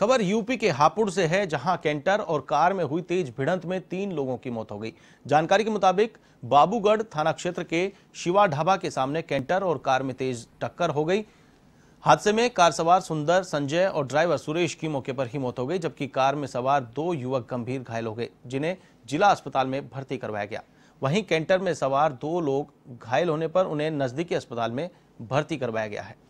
खबर यूपी के हापुड़ से है जहां कैंटर और कार में हुई तेज भिड़ंत में तीन लोगों की मौत हो गई जानकारी के मुताबिक बाबूगढ़ थाना क्षेत्र के शिवा ढाबा के सामने कैंटर और कार में तेज टक्कर हो गई हादसे में कार सवार सुंदर संजय और ड्राइवर सुरेश की मौके पर ही मौत हो गई जबकि कार में सवार दो युवक गंभीर घायल हो गए जिन्हें जिला अस्पताल में भर्ती करवाया गया वहीं कैंटर में सवार दो लोग घायल होने पर उन्हें नजदीकी अस्पताल में भर्ती करवाया गया है